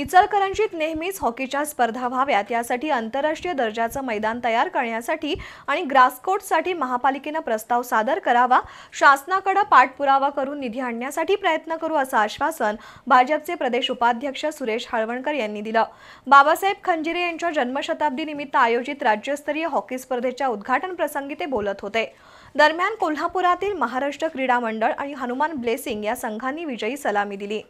इचलकरंजीत नेहमीच हॉकीच्या स्पर्धा व्हाव्यात यासाठी आंतरराष्ट्रीय दर्जाचं मैदान तयार करण्यासाठी आणि ग्रासकोटसाठी महापालिकेनं प्रस्ताव सादर करावा शासनाकडे पाठपुरावा करून निधी आणण्यासाठी प्रयत्न करू असं आश्वासन भाजपचे प्रदेश उपाध्यक्ष सुरेश हळवणकर यांनी दिलं बाबासाहेब खंजिरे यांच्या जन्मशताब्दी निमित्त आयोजित राज्यस्तरीय हॉकी स्पर्धेच्या उद्घाटन प्रसंगी ते बोलत होते दरम्यान कोल्हापुरातील महाराष्ट्र क्रीडा मंडळ आणि हनुमान ब्लेसिंग या संघांनी विजयी सलामी दिली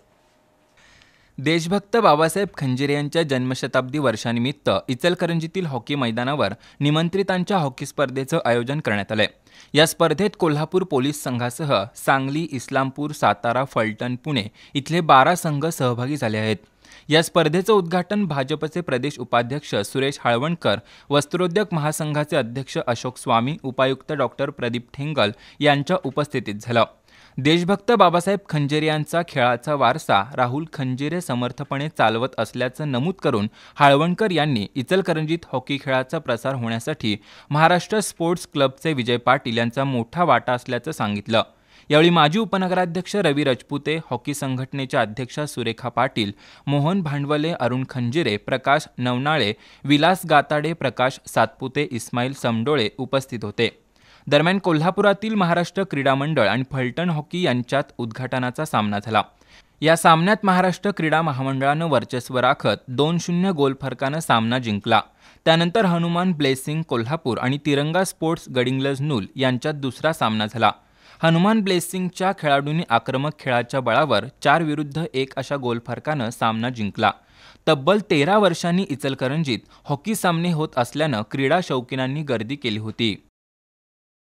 देशभक्त बाबासाहेब खंजिरे यांच्या जन्मशताब्दी वर्षानिमित्त इचलकरंजीतील हॉकी मैदानावर निमंत्रितांच्या हॉकी स्पर्धेचं आयोजन करण्यात आलंय या स्पर्धेत कोल्हापूर पोलीस संघासह सांगली इस्लामपूर सातारा फलटण पुणे इथले बारा संघ सहभागी झाले आहेत या स्पर्धेचं उद्घाटन भाजपचे प्रदेश उपाध्यक्ष सुरेश हाळवणकर वस्त्रोद्योग महासंघाचे अध्यक्ष अशोक स्वामी उपायुक्त डॉक्टर प्रदीप ठेंगल यांच्या उपस्थितीत झालं देशभक्त बाबासाहेब खंजेरे यांचा खेळाचा वारसा राहुल खंजेरे समर्थपणे चालवत असल्याचं नमूद करून हाळवणकर यांनी इचलकरंजीत हॉकी खेळाचा प्रसार होण्यासाठी महाराष्ट्र स्पोर्ट्स क्लबचे विजय पाटील यांचा मोठा वाटा असल्याचं सांगितलं यावेळी माजी उपनगराध्यक्ष रवी रजपुते हॉकी संघटनेच्या अध्यक्षा सुरेखा पाटील मोहन भांडवले अरुण खंजिरे प्रकाश नवनाळे विलास गाताडे प्रकाश सातपुते इस्माईल समडोळे उपस्थित होते दरम्यान कोल्हापुरातील महाराष्ट्र क्रीडा मंडळ आणि फलटण हॉकी यांच्यात उद्घाटनाचा सामना झाला या सामन्यात महाराष्ट्र क्रीडा महामंडळानं वर्चस्व राखत दोन शून्य गोल फरकानं सामना जिंकला त्यानंतर हनुमान ब्लेसिंग कोल्हापूर आणि तिरंगा स्पोर्ट्स गडिंग्लज नूल यांच्यात दुसरा सामना झाला हनुमान ब्लेसिंगच्या खेळाडूंनी आक्रमक खेळाच्या बळावर चार विरुद्ध एक अशा गोल सामना जिंकला तब्बल तेरा वर्षांनी इचलकरंजीत हॉकी सामने होत असल्यानं क्रीडा शौकीनांनी गर्दी केली होती